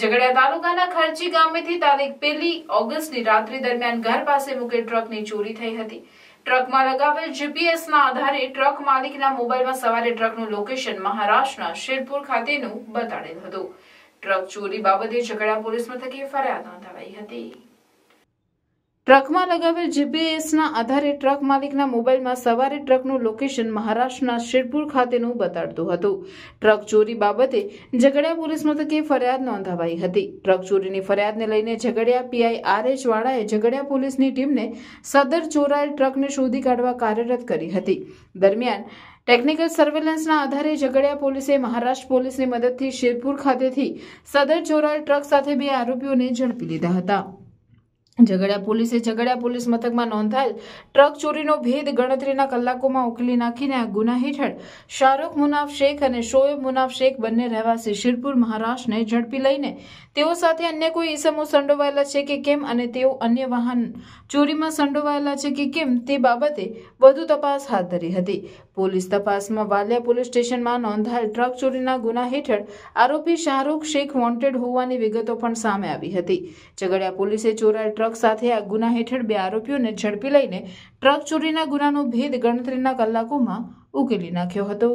ઝઘડિયા તાલુકાના ખર્ચી ગામેથી તારીખ પહેલી ઓગસ્ટની રાત્રિ દરમિયાન ઘર પાસે મૂકે ટ્રકની ચોરી થઈ હતી ટ્રકમાં લગાવેલ જીપીએસના આધારે ટ્રક માલિકના મોબાઈલમાં સવારે ટ્રકનું લોકેશન મહારાષ્ટ્રના શેરપુર ખાતેનું બતાડેલ હતું ટ્રક ચોરી બાબતે ઝઘડા પોલીસ મથકે ફરિયાદ નોંધાવાઈ હતી ટ્રકમાં લગાવેલ જીપીએસના આધારે ટ્રક માલિકના મોબાઈલમાં સવારે ટ્રકનું લોકેશન મહારાષ્ટ્રના શિરપુર ખાતેનું બતાડતું હતું ટ્રક ચોરી બાબતે ઝઘડિયા પોલીસ મથકે ફરિયાદ નોંધાવાઈ હતી ટ્રક ચોરીની ફરિયાદને લઈને ઝઘડિયા પીઆઈ આર એચ વાળાએ ઝઘડિયા પોલીસની ટીમને સદર ચોરાયેલ ટ્રકને શોધી કાઢવા કાર્યરત કરી હતી દરમિયાન ટેકનિકલ સર્વેલન્સના આધારે ઝઘડિયા પોલીસે મહારાષ્ટ્ર પોલીસની મદદથી શિરપુર ખાતેથી સદર ચોરાયેલ ટ્રક સાથે બે આરોપીઓને ઝડપી લીધા હતા ઝઘડિયા પોલીસે ઝઘડિયા પોલીસ મથકમાં નોંધાયેલ ટ્રક ચોરીનો ભેદ ગણતરીના કલાકોમાં ઉકેલી નાખીને આ ગુના હેઠળ શાહરૂખ મુનાફ શેખ અને શોએબ મુનાફ શેખ બંને રહેવાસી શિરપુર મહારાષ્ટ્રને ઝડપી લઈને તેઓ સાથે અન્ય કોઈ ઈસમો સંડોવાયેલા છે કે કેમ અને તેઓ અન્ય વાહન ચોરીમાં સંડોવાયેલા છે કે કેમ તે બાબતે વધુ તપાસ હાથ ધરી હતી પોલીસ તપાસમાં વાલિયા પોલીસ સ્ટેશનમાં નોંધાયેલ ટ્રક ચોરીના ગુના હેઠળ આરોપી શાહરૂખ શેખ વોન્ટેડ હોવાની વિગતો પણ સામે આવી હતી ઝઘડિયા પોલીસે ચોરાયેલ ટ્રક સાથે આ ગુના હેઠળ બે આરોપીઓને ઝડપી લઈને ટ્રક ચોરીના ગુનાનો ભેદ ગણતરીના કલાકોમાં ઉકેલી નાખ્યો હતો